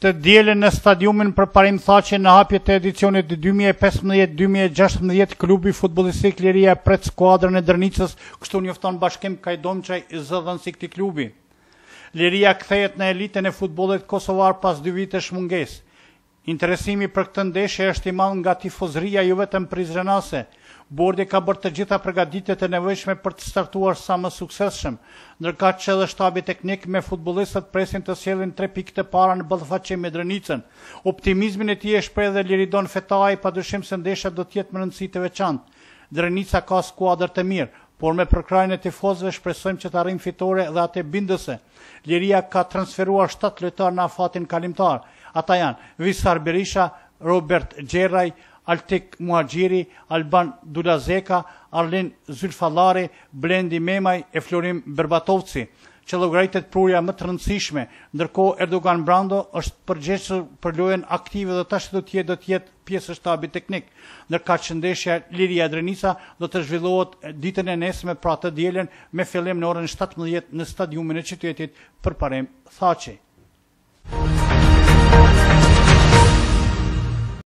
të djelen në stadiumin për parim thaqe në hapje të edicionit 2015-2016 klubi futbolistik liria pret skuadrën e drënicës, kështu njofton bashkim Kajdomqaj i zëdhën si këti klubi. Liria kthejet në elitën e futbolet Kosovar pas dy vite shmunges. Interesimi për këtë ndeshe është i malë nga tifozria ju jo vetëm prizrenase. Bordi ka bërë të gjitha përgaditet e nevojshme për të startuar sa më sukseshëm, nërka që dhe shtabit teknik me futbolistët presin të sjelin tre pikët e para në bëdhfaqe me drënicën. Optimizmin e ti e shprej dhe liridon fetaj, pa dëshim se ndeshja do tjetë më nëndësi të veçantë. Drënica ka skuadrë të mirë, por me përkrajnë e tifozve shpresojmë që të arrim fitore dhe atë bindëse. Liria ka transferuar 7 lëtar në afatin kalimtarë. Ata janë Visar Berisha, Robert Gjeraj, Altek Muagjiri, Alban Dulazeka, Arlen Zylfalari, Blendi Memaj e Florim Berbatovci. Që logaritet prurja më të rëndësishme, ndërko Erdogan Brando është përgjeshë për lojen aktive dhe tashtë do tjetë do tjetë pjesë shtabi teknik, nërka qëndeshja Liria Drenisa do të zhvillohet ditën e nesme pra të djelen me fillim në orën 17 në stadiumin e qytetit për parem Thaci.